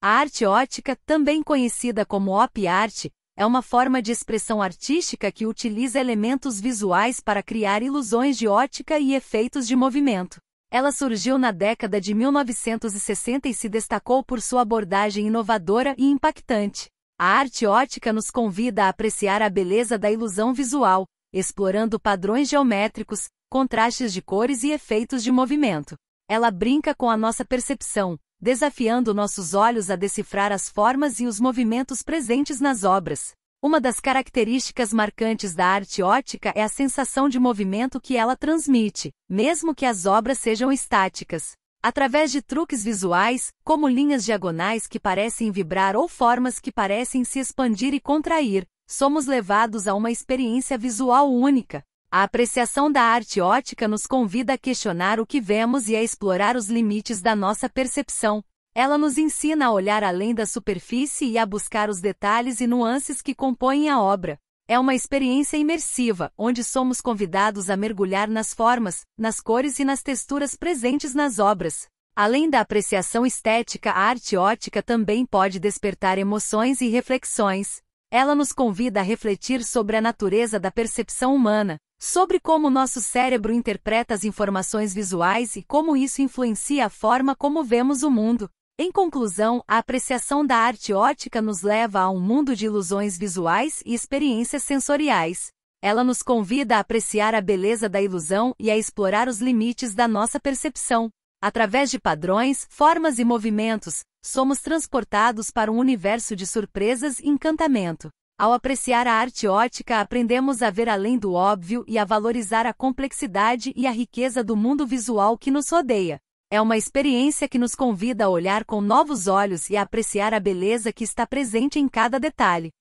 A arte ótica, também conhecida como op art, é uma forma de expressão artística que utiliza elementos visuais para criar ilusões de ótica e efeitos de movimento. Ela surgiu na década de 1960 e se destacou por sua abordagem inovadora e impactante. A arte ótica nos convida a apreciar a beleza da ilusão visual, explorando padrões geométricos, contrastes de cores e efeitos de movimento. Ela brinca com a nossa percepção, desafiando nossos olhos a decifrar as formas e os movimentos presentes nas obras. Uma das características marcantes da arte ótica é a sensação de movimento que ela transmite, mesmo que as obras sejam estáticas. Através de truques visuais, como linhas diagonais que parecem vibrar ou formas que parecem se expandir e contrair, somos levados a uma experiência visual única, a apreciação da arte ótica nos convida a questionar o que vemos e a explorar os limites da nossa percepção. Ela nos ensina a olhar além da superfície e a buscar os detalhes e nuances que compõem a obra. É uma experiência imersiva, onde somos convidados a mergulhar nas formas, nas cores e nas texturas presentes nas obras. Além da apreciação estética, a arte ótica também pode despertar emoções e reflexões. Ela nos convida a refletir sobre a natureza da percepção humana, sobre como nosso cérebro interpreta as informações visuais e como isso influencia a forma como vemos o mundo. Em conclusão, a apreciação da arte ótica nos leva a um mundo de ilusões visuais e experiências sensoriais. Ela nos convida a apreciar a beleza da ilusão e a explorar os limites da nossa percepção. Através de padrões, formas e movimentos, somos transportados para um universo de surpresas e encantamento. Ao apreciar a arte ótica, aprendemos a ver além do óbvio e a valorizar a complexidade e a riqueza do mundo visual que nos rodeia. É uma experiência que nos convida a olhar com novos olhos e a apreciar a beleza que está presente em cada detalhe.